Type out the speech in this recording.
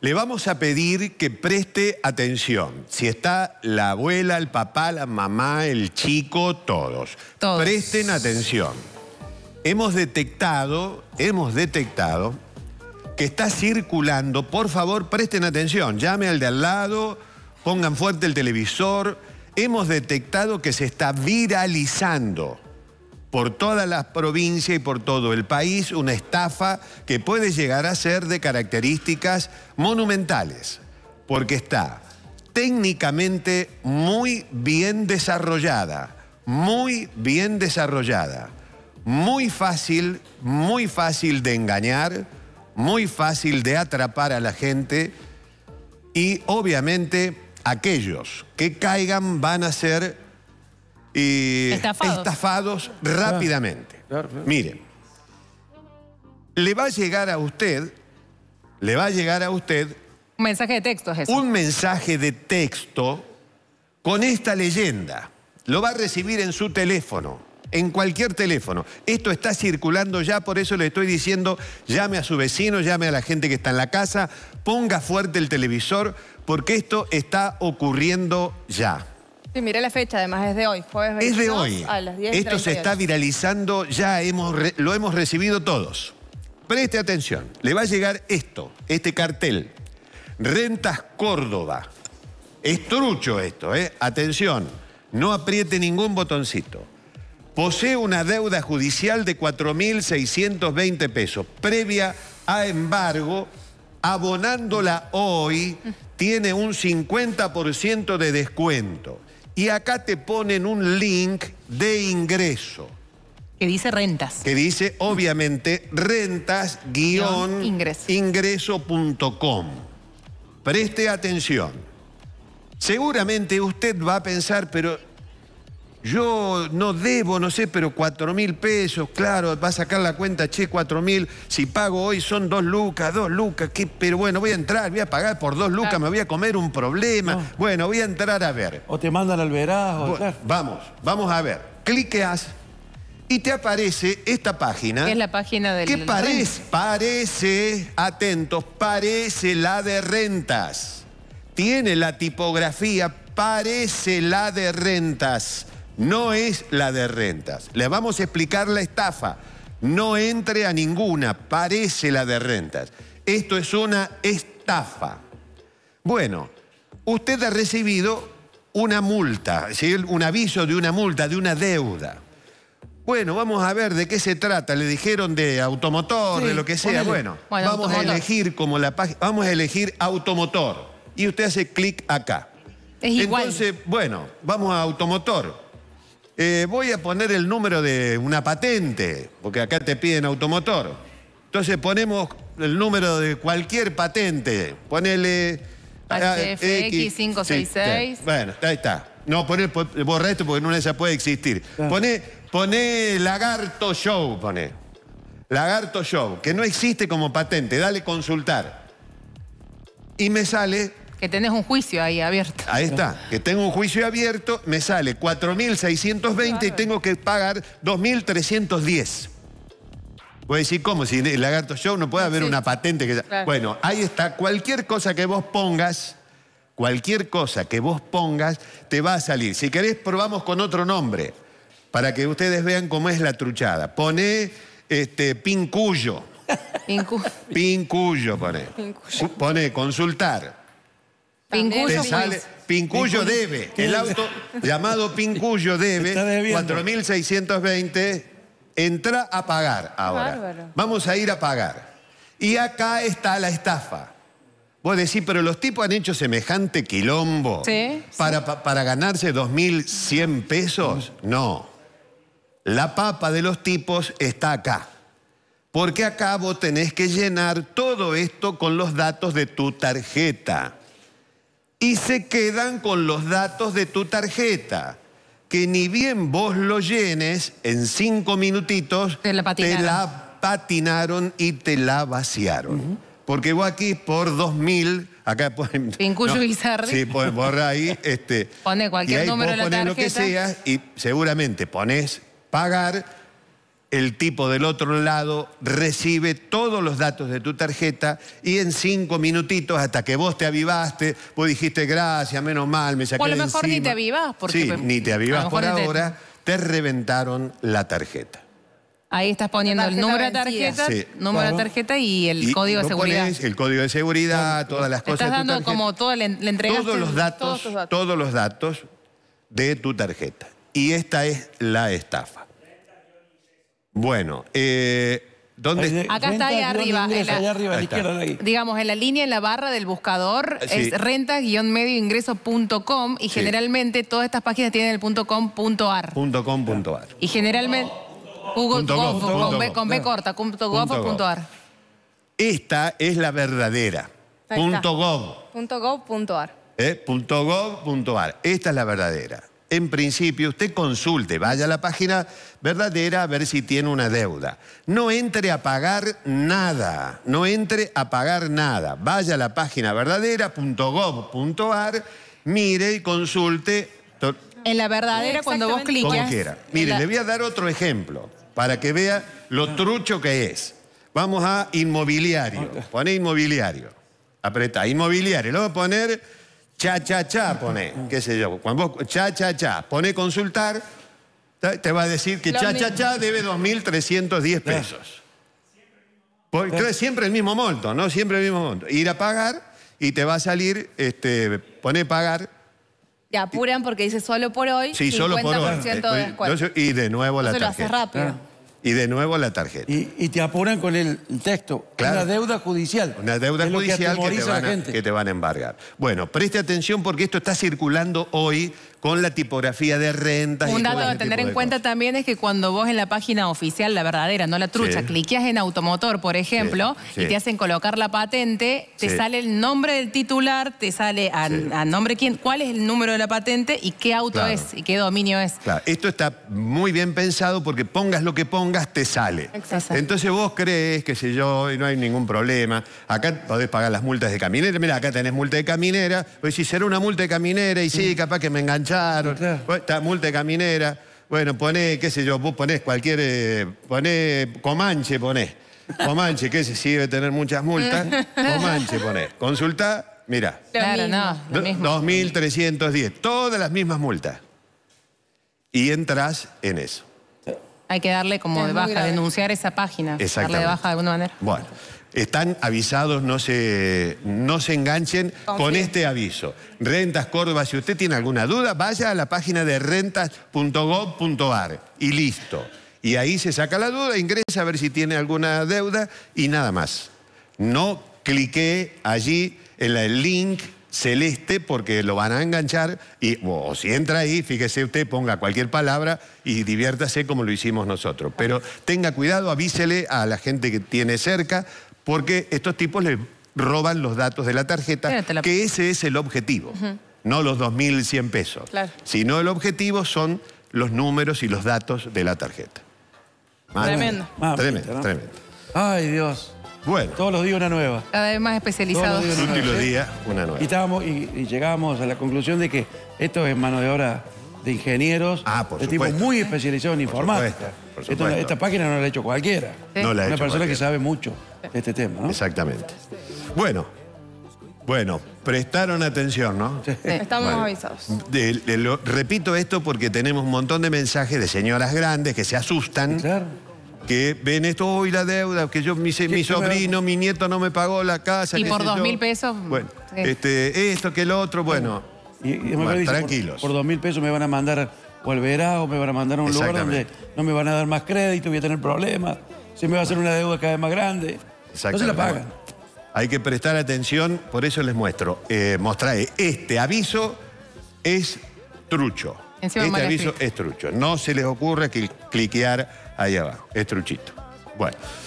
Le vamos a pedir que preste atención. Si está la abuela, el papá, la mamá, el chico, todos. todos. Presten atención. Hemos detectado, hemos detectado que está circulando. Por favor, presten atención. Llame al de al lado, pongan fuerte el televisor. Hemos detectado que se está viralizando por todas las provincias y por todo el país una estafa que puede llegar a ser de características monumentales, porque está técnicamente muy bien desarrollada, muy bien desarrollada, muy fácil, muy fácil de engañar, muy fácil de atrapar a la gente y obviamente aquellos que caigan van a ser estafados. rápidamente. Mire, Miren, le va a llegar a usted, le va a llegar a usted... Un mensaje de texto, Jesús. Un mensaje de texto con esta leyenda. Lo va a recibir en su teléfono, en cualquier teléfono. Esto está circulando ya, por eso le estoy diciendo, llame a su vecino, llame a la gente que está en la casa, ponga fuerte el televisor, porque esto está ocurriendo ya. Sí, mire la fecha, además es de hoy, Es de hoy. Esto se está viralizando, ya hemos lo hemos recibido todos. Preste atención, le va a llegar esto, este cartel. Rentas Córdoba. Estrucho esto, ¿eh? Atención, no apriete ningún botoncito. Posee una deuda judicial de 4.620 pesos, previa a embargo, abonándola hoy, tiene un 50% de descuento. Y acá te ponen un link de ingreso. Que dice rentas. Que dice, obviamente, rentas-ingreso.com. Preste atención. Seguramente usted va a pensar, pero yo no debo, no sé, pero cuatro mil pesos, claro, va a sacar la cuenta, che, cuatro mil, si pago hoy son dos lucas, dos lucas, pero bueno, voy a entrar, voy a pagar por dos lucas, me voy a comer un problema, bueno, voy a entrar a ver. O te mandan al verano. Vamos, vamos a ver, cliqueas y te aparece esta página. Que es la página del... ¿Qué parece, parece, atentos, parece la de rentas. Tiene la tipografía, parece la de rentas no es la de rentas. Le vamos a explicar la estafa. No entre a ninguna, parece la de rentas. Esto es una estafa. Bueno, usted ha recibido una multa, ¿sí? un aviso de una multa, de una deuda. Bueno, vamos a ver de qué se trata. Le dijeron de automotor, de lo que sea. Bueno, vamos a elegir como la vamos a elegir automotor. Y usted hace clic acá. Es Entonces, bueno, vamos a automotor. Eh, voy a poner el número de una patente, porque acá te piden automotor. Entonces ponemos el número de cualquier patente, ponele... HFX566. Ah, eh, bueno, ahí está. No, poner borra esto porque no una puede existir. Pone Poné, Lagarto Show, poné. Lagarto Show, que no existe como patente, dale consultar. Y me sale que tenés un juicio ahí abierto. Ahí está, que tengo un juicio abierto, me sale 4.620 y tengo que pagar 2.310. Voy a decir, ¿cómo? Si en el Lagarto Show no puede haber una patente que... Bueno, ahí está. Cualquier cosa que vos pongas, cualquier cosa que vos pongas, te va a salir. Si querés, probamos con otro nombre, para que ustedes vean cómo es la truchada. Pone este, pincuyo. Pincuyo. Pincuyo, pone. Pone consultar. Pincuyo, debe. El auto llamado Pincuyo debe 4.620. Entra a pagar ahora. Vamos a ir a pagar. Y acá está la estafa. Vos decís, pero los tipos han hecho semejante quilombo para, para ganarse 2.100 pesos. No. La papa de los tipos está acá. Porque acá vos tenés que llenar todo esto con los datos de tu tarjeta y se quedan con los datos de tu tarjeta, que ni bien vos lo llenes, en cinco minutitos te la patinaron, y te la vaciaron. Porque vos aquí por 2.000, acá ponen... no, Sí, ponen, ahí. Este, Pone cualquier número vos de la tarjeta. lo que sea y seguramente pones pagar el tipo del otro lado recibe todos los datos de tu tarjeta y en cinco minutitos, hasta que vos te avivaste, vos dijiste gracias, menos mal, me saqué O a lo mejor ni te avivás. Porque sí, pues, ni te avivás por ahora, te... reventaron la tarjeta. Ahí estás poniendo el número de tarjeta, número de tarjeta y el código de seguridad. el código de seguridad, todas las cosas. Estás dando como toda la entrega todos los todos los datos de tu tarjeta. Y esta es la estafa. Bueno, eh, ¿dónde? Acá está ahí arriba, arriba, digamos, en la línea, en la barra del buscador, eh, es renta-medioingreso.com y generalmente todas estas páginas tienen el .com.ar. .com.ar. Y generalmente... corta, Esta es la verdadera. gov. .gov.ar. Eh, Esta es la verdadera en principio, usted consulte, vaya a la página verdadera a ver si tiene una deuda. No entre a pagar nada, no entre a pagar nada. Vaya a la página verdadera.gov.ar, mire y consulte. En la verdadera, cuando vos cliques. Mire, le voy a dar otro ejemplo para que vea lo trucho que es. Vamos a inmobiliario. Pone inmobiliario. Apreta, inmobiliario. Lo voy a poner Cha, cha, cha, pone, qué sé yo. Cuando vos, cha, cha, cha, pone consultar, te va a decir que cha, cha, cha debe 2.310 eh. pesos. Eh. siempre el mismo monto, ¿no? Siempre el mismo monto. Ir a pagar y te va a salir, este, pone pagar. Te apuran porque dice solo por hoy, Sí, solo por hoy. Eh, y de nuevo la lo hace rápido. Ah. Y de nuevo la tarjeta. Y, te apuran con el texto. Una deuda judicial. Una deuda judicial que, te van a, embargar. Bueno, preste atención porque esto está circulando hoy con la tipografía de rentas. Un dato a este tener en cuenta también es que cuando vos en la página oficial, la verdadera, no la trucha, cliqueas en automotor, por ejemplo, y te hacen colocar la patente, te sale el nombre del titular, te sale a, nombre quién, cuál es el número de la patente y qué auto es y qué dominio es. Esto está muy bien pensado porque pongas lo que pongas, te sale. Entonces vos crees que sé yo, y no hay ningún problema, acá podés pagar las multas de caminera, mira, acá tenés multa de caminera, o si será una multa de caminera, y sí, capaz que me engancharon, esta multa de caminera, bueno, poné, qué sé yo, vos ponés cualquier, eh, poné Comanche, ponés. Comanche, qué sé, si debe tener muchas multas, Comanche ponés. Consultá Mira. Claro, no. 2.310. Todas las mismas multas. Y entras en eso. Hay que darle como de baja, denunciar esa página. Darle de baja de alguna manera. Bueno, están avisados, no se, no se enganchen con este aviso. Rentas Córdoba, si usted tiene alguna duda, vaya a la página de rentas.gov.ar y listo. Y ahí se saca la duda, ingresa a ver si tiene alguna deuda y nada más. No clique allí en el link celeste porque lo van a enganchar y o si entra ahí, fíjese usted, ponga cualquier palabra y diviértase como lo hicimos nosotros. Pero tenga cuidado, avísele a la gente que tiene cerca porque estos tipos le roban los datos de la tarjeta, que ese es el objetivo, no los 2.100 pesos, sino el objetivo son los números y los datos de la tarjeta. Tremendo. tremendo, tremendo. Ay, Dios. Bueno. Todos los días una nueva. Cada vez más especializados. Todos los días, una nueva. Y, estábamos, llegamos a la conclusión de que esto es mano de obra de ingenieros, ah, por de muy especializados en informática. esta página no la ha hecho cualquiera. No la ha hecho Una persona que sabe mucho de este tema, ¿no? Exactamente. Bueno, bueno, prestaron atención, ¿no? Estamos avisados. repito esto porque tenemos un montón de mensajes de señoras grandes que se asustan que ven esto, hoy la deuda, que yo, mi, mi sobrino, mi nieto no me pagó la casa. Y por dos mil pesos. Bueno, este, esto que el otro, bueno. Y, tranquilos. Por, dos mil pesos me van a mandar volverá o me van a mandar a un lugar donde no me van a dar más crédito, voy a tener problemas, se me va a hacer una deuda cada vez más grande. No se la pagan. Hay que prestar atención, por eso les muestro. Eh, eh este aviso es trucho este aviso es trucho. No se les ocurre que cliquear ahí abajo. Es truchito. Bueno.